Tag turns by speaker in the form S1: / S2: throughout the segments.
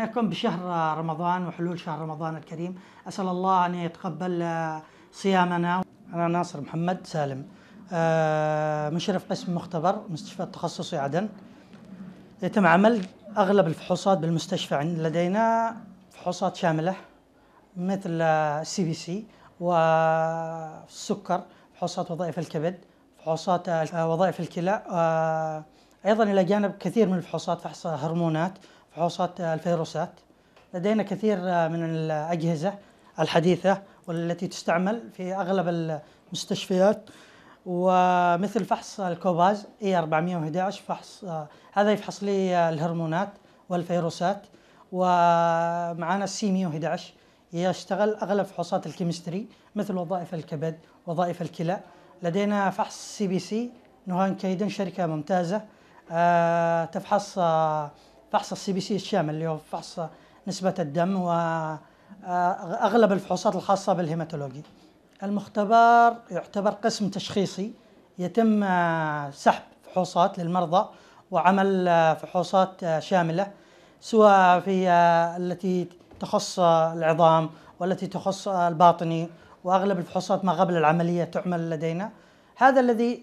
S1: بنائكم بشهر رمضان وحلول شهر رمضان الكريم أسأل الله أن يتقبل آه، صيامنا أنا ناصر محمد سالم آه، مشرف قسم مختبر مستشفى التخصصي عدن يتم عمل أغلب الفحوصات بالمستشفى لدينا فحوصات شاملة مثل السي آه، بي سي والسكر فحوصات وظائف الكبد فحوصات وظائف الكلى ايضا الى جانب كثير من الفحوصات فحص هرمونات فحوصات الفيروسات لدينا كثير من الأجهزة الحديثة والتي تستعمل في أغلب المستشفيات ومثل فحص الكوباز اي 411 فحص هذا يفحص لي الهرمونات والفيروسات ومعنا السي 111 يشتغل اغلب فحوصات الكيمستري مثل وظائف الكبد وظائف الكلى لدينا فحص سي بي سي نهان كيدن شركه ممتازه آه، تفحص آه، فحص السي بي سي الشامل اللي هو فحص نسبة الدم وأغلب آه، الفحوصات الخاصة بالهيماتولوجي المختبر يعتبر قسم تشخيصي يتم آه، سحب فحوصات للمرضى وعمل آه، فحوصات شاملة سواء في التي تخص العظام والتي تخص الباطني وأغلب الفحوصات ما قبل العملية تعمل لدينا هذا الذي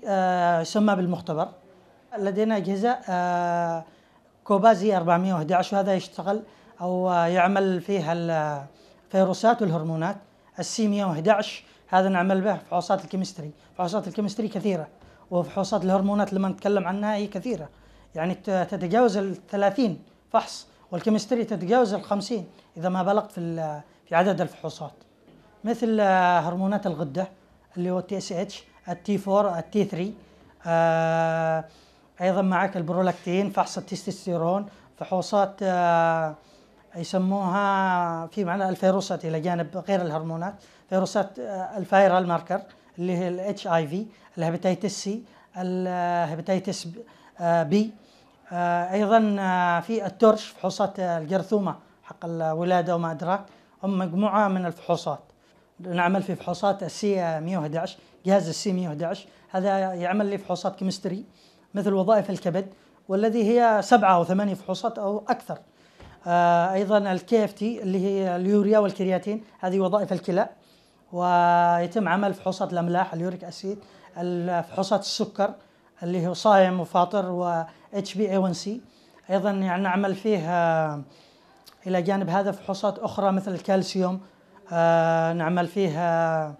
S1: يسمى بالمختبر لدينا أجهزة كوبازي 411 وهذا يشتغل او يعمل فيها الفيروسات والهرمونات السي 111 هذا نعمل به فحوصات الكيمستري فحوصات الكيمستري كثيره وفحوصات الهرمونات اللي ما نتكلم عنها هي كثيره يعني تتجاوز ال 30 فحص والكيمستري تتجاوز ال 50 اذا ما بلغت في في عدد الفحوصات مثل آه، هرمونات الغده اللي هو تي اس اتش التي 4 التي 3 ايضا معك البرولاكتين فحص التستوستيرون فحوصات آه، يسموها في معنى الفيروسات الى جانب غير الهرمونات فيروسات آه، الفايرال ماركر اللي هي الاتش اي في الهباتيتس سي الهباتيتس بي آه، ايضا في الترش فحوصات الجرثومه حق الولاده وما ادراك هم مجموعه من الفحوصات نعمل في فحوصات السي 111 جهاز السي 111 هذا يعمل لي فحوصات كيمستري مثل وظائف الكبد والذي هي سبعة أو ثمانية فحوصات أو أكثر آه، أيضا الكي اف تي اللي هي اليوريا والكرياتين هذه وظائف الكلى ويتم عمل فحوصات الأملاح اليوريك أسيد فحوصات السكر اللي هو صايم وفاطر و اتش بي اي 1 سي ايضا يعني نعمل فيه آه، الى جانب هذا فحوصات اخرى مثل الكالسيوم آه، نعمل فيها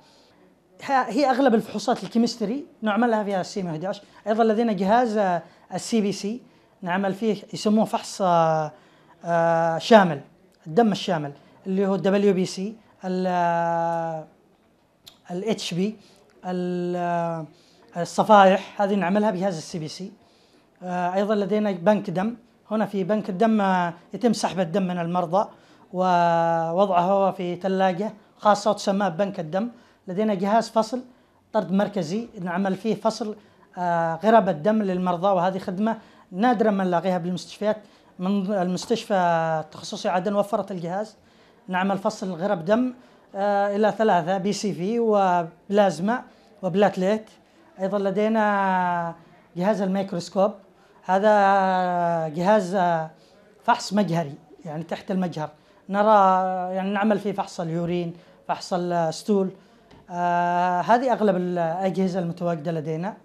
S1: هي اغلب الفحوصات الكيمستري نعملها فيها السي 11 ايضا لدينا جهاز آه، السي بي سي نعمل فيه يسموه فحص آه، آه، شامل الدم الشامل اللي هو الدبليو بي سي الاتش بي الصفائح هذه نعملها بجهاز السي بي سي ايضا لدينا بنك دم هنا في بنك الدم يتم سحب الدم من المرضى ووضعه في ثلاجه خاصه وتسمى بنك الدم لدينا جهاز فصل طرد مركزي نعمل فيه فصل آه، غرب الدم للمرضى وهذه خدمة نادرا ما نلاقيها بالمستشفيات من المستشفى التخصصي عدن وفرت الجهاز نعمل فصل غرب دم آه، إلى ثلاثة بي سي في وبلازما وبلاتليت أيضا لدينا جهاز الميكروسكوب هذا جهاز آه، فحص مجهري يعني تحت المجهر نرى يعني نعمل فيه فحص اليورين فحص الستول آه هذه اغلب الاجهزه المتواجده لدينا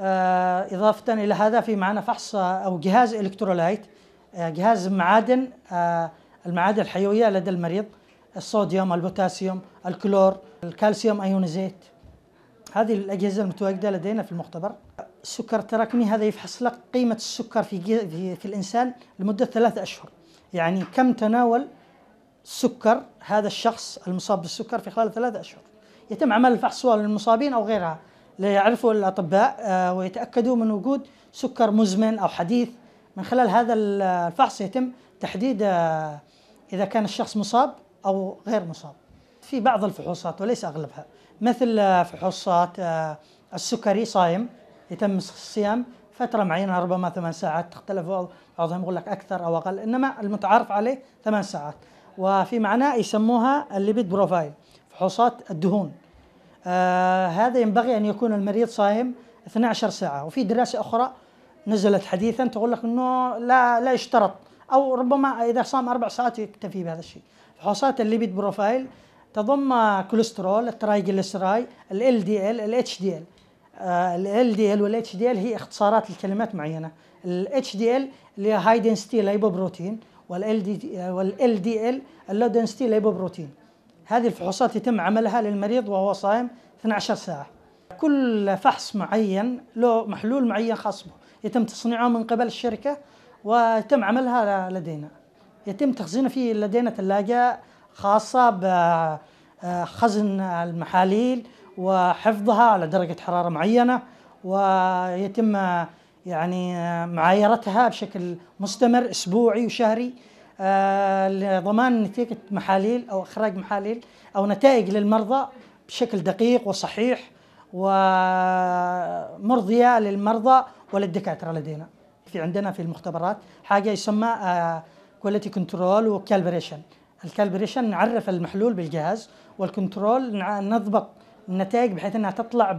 S1: آه اضافه الى هذا في معنا فحص او جهاز الكترولايت آه جهاز معادن آه المعادن الحيويه لدى المريض الصوديوم البوتاسيوم الكلور الكالسيوم ايونيزيت هذه الاجهزه المتواجده لدينا في المختبر السكر التراكمي هذا يفحص لك قيمه السكر في في, في الانسان لمده ثلاثة اشهر يعني كم تناول سكر هذا الشخص المصاب بالسكر في خلال ثلاثة اشهر يتم عمل الفحص للمصابين أو غيرها ليعرفوا الأطباء آه، ويتأكدوا من وجود سكر مزمن أو حديث من خلال هذا الفحص يتم تحديد آه، إذا كان الشخص مصاب أو غير مصاب في بعض الفحوصات وليس أغلبها مثل آه، فحوصات السكري صايم يتم الصيام فترة معينة ربما ثمان ساعات تختلف بعضهم يقول لك أكثر أو أقل إنما المتعارف عليه ثمان ساعات وفي معناه يسموها الليبيد بروفايل فحوصات الدهون آه هذا ينبغي أن يكون المريض صائم 12 ساعة وفي دراسة أخرى نزلت حديثا تقول لك أنه لا, لا يشترط أو ربما إذا صام أربع ساعات يكتفي بهذا الشيء فحوصات الليبيد بروفايل تضم كوليسترول الترايجليسراي ال دي ال الاتش آه، دي ال ال دي ال والاتش دي ال هي اختصارات لكلمات معينه الاتش دي ال اللي هي هاي دنسيتي لايبوبروتين ال دي ال اللو دنسيتي لايبوبروتين هذه الفحوصات يتم عملها للمريض وهو صائم 12 ساعة كل فحص معين له محلول معين خاص به يتم تصنيعه من قبل الشركة ويتم عملها لدينا يتم تخزينه في لدينا ثلاجة خاصة بخزن المحاليل وحفظها على درجة حرارة معينة ويتم يعني معايرتها بشكل مستمر أسبوعي وشهري آه، لضمان نتيجة محاليل أو إخراج محاليل أو نتائج للمرضى بشكل دقيق وصحيح ومرضية للمرضى وللدكاترة لدينا في عندنا في المختبرات حاجة يسمى كواليتي كنترول وكالبريشن الكالبريشن نعرف المحلول بالجهاز والكنترول نضبط النتائج بحيث انها تطلع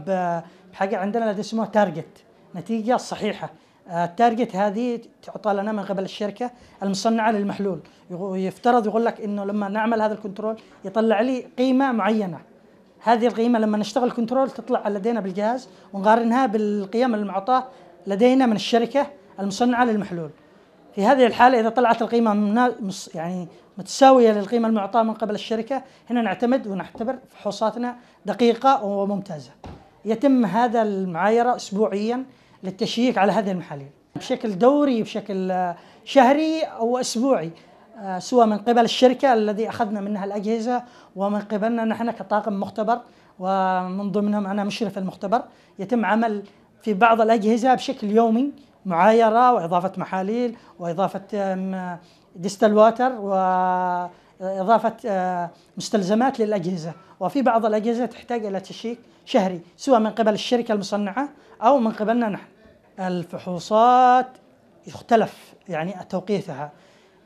S1: بحاجه عندنا اسمها تارجت نتيجه صحيحه التارجت هذه تعطى لنا من قبل الشركه المصنعه للمحلول يفترض يقول لك انه لما نعمل هذا الكنترول يطلع لي قيمه معينه هذه القيمه لما نشتغل كنترول تطلع لدينا بالجهاز ونقارنها بالقيم المعطاه لدينا من الشركه المصنعه للمحلول في هذه الحالة إذا طلعت القيمة يعني متساوية للقيمة المعطاة من قبل الشركة هنا نعتمد ونعتبر فحوصاتنا دقيقة وممتازة يتم هذا المعايرة أسبوعيا للتشييك على هذه المحاليل بشكل دوري بشكل آه، شهري أو أسبوعي آه، سواء من قبل الشركة الذي أخذنا منها الأجهزة ومن قبلنا نحن كطاقم مختبر ومن ضمنهم أنا مشرف المختبر يتم عمل في بعض الأجهزة بشكل يومي معايرة وإضافة محاليل وإضافة آه، ديستل واتر و آه، إضافة آه، مستلزمات للأجهزة وفي بعض الأجهزة تحتاج إلى تشيك شهري سواء من قبل الشركة المصنعة أو من قبلنا نحن الفحوصات يختلف يعني توقيتها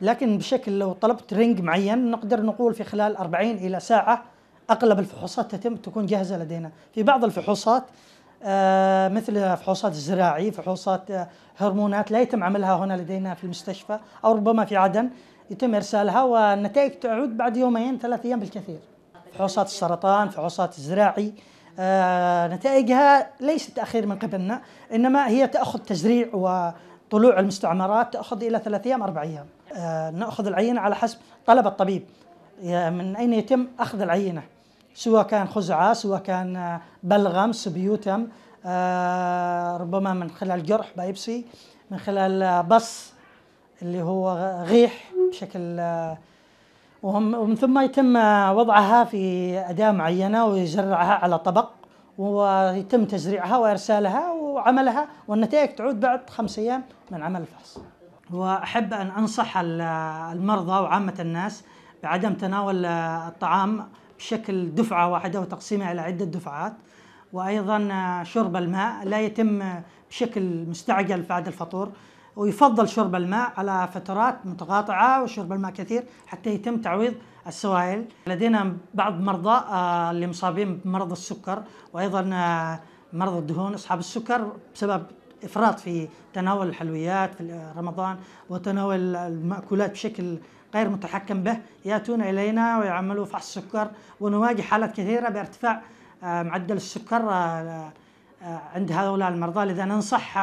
S1: لكن بشكل لو طلبت رينج معين نقدر نقول في خلال 40 إلى ساعة أغلب الفحوصات تتم تكون جاهزة لدينا في بعض الفحوصات آه، مثل فحوصات الزراعي فحوصات هرمونات لا يتم عملها هنا لدينا في المستشفى أو ربما في عدن يتم إرسالها والنتائج تعود بعد يومين ثلاث أيام بالكثير فحوصات السرطان فحوصات الزراعي آه، نتائجها ليست تأخير من قبلنا إنما هي تأخذ تزريع وطلوع المستعمرات تأخذ إلى ثلاث أيام أربع أيام آه، نأخذ العينة على حسب طلب الطبيب من أين يتم أخذ العينة سواء كان خزعة سواء كان آه، بلغم سبيوتم ربما من خلال جرح بايبسي من خلال بص اللي هو غيح بشكل وهم ومن ثم يتم وضعها في أداة معينة ويزرعها على طبق ويتم تزريعها وإرسالها وعملها والنتائج تعود بعد خمس أيام من عمل الفحص وأحب أن أنصح المرضى وعامة الناس بعدم تناول الطعام بشكل دفعة واحدة وتقسيمها إلى عدة دفعات وأيضا شرب الماء لا يتم بشكل مستعجل بعد الفطور ويفضل شرب الماء على فترات متقاطعة وشرب الماء كثير حتى يتم تعويض السوائل لدينا بعض مرضى آه، اللي مصابين بمرض السكر وأيضا آه، مرض الدهون أصحاب السكر بسبب إفراط في تناول الحلويات في رمضان وتناول المأكولات بشكل غير متحكم به يأتون إلينا ويعملوا فحص السكر ونواجه حالات كثيرة بارتفاع آه، معدل السكر عند هؤلاء المرضى لذا ننصح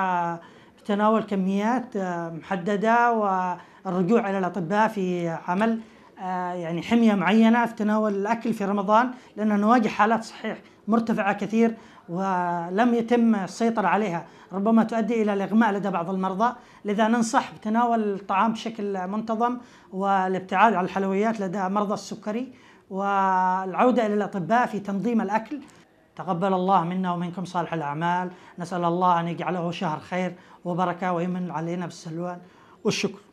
S1: تناول كميات آه، محدده والرجوع الى الاطباء في عمل آه، يعني حميه معينه في تناول الاكل في رمضان لان نواجه حالات صحيح مرتفعه كثير ولم يتم السيطره عليها ربما تؤدي الى الاغماء لدى بعض المرضى لذا ننصح بتناول الطعام بشكل منتظم والابتعاد عن الحلويات لدى مرضى السكري والعوده الى الاطباء في تنظيم الاكل تقبل الله منا ومنكم صالح الأعمال نسأل الله أن يجعله شهر خير وبركة ويمن علينا بالسلوان والشكر